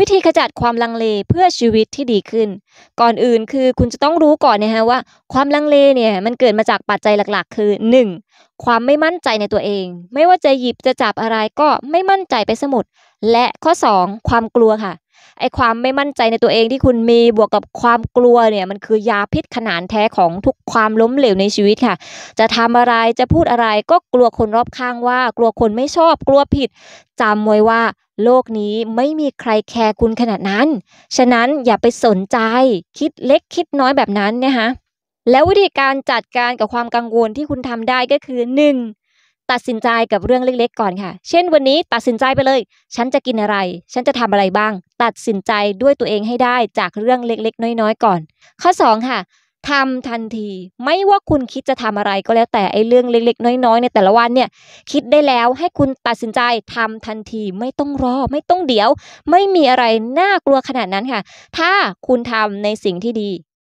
วิธีขจัดความลังเลเพื่อชีวิตที่ดีขึ้น ก่อนอื่นคือคุณจะต้องรู้ก่อนนะฮะว่า ความลังเลเนี่ยมันเกิดมาจากปัจจัยหลักๆคือ 1. ความไม่มั่นใจในตัวเอง ไม่ว่าจะหยิบจะจับอะไรก็ไม่มั่นใจไปสมุดและข้อ2ความกลัวค่ะไอความไม่มั่นใจในตัวเองที่คุณมีบวกกับความกลัวเนี่ยมันคือยาพิษขนาดแท้ของทุกความล้มเหลวในชีวิตค่ะ จะทำอะไรจะพูดอะไรก็กลัวคนรอบข้างว่ากลัวคนไม่ชอบกลัวผิดจำไว้ว่า โลกนี้ไม่มีใครแคร์คุณขนาดนั้น ฉะนั้นอย่าไปสนใจคิดเล็กคิดน้อยแบบนั้นนะคะแล้ววิธีการจัดการกับความกังวลที่คุณทำได้ก็คือ 1. ตัดสินใจกับเรื่องเล็กๆ ก่อนค่ะ เช่นวันนี้ตัดสินใจไปเลย ฉันจะกินอะไร ฉันจะทำอะไรบ้าง ตัดสินใจด้วยตัวเองให้ได้จากเรื่องเล็กๆ น้อยๆก่อน ข้อ 2 ค่ะทำทันที ไม่ว่าคุณคิดจะทำอะไรก็แล้วแต่ไอ้เรื่องเล็กๆ น้อย ๆ ในแต่ละวันเนี่ย คิดได้แล้วให้คุณตัดสินใจทำทันทีไม่ต้องรอ ไม่ต้องเดี๋ยว ไม่มีอะไรน่ากลัวขนาดนั้นค่ะ ถ้าคุณทำในสิ่งที่ดี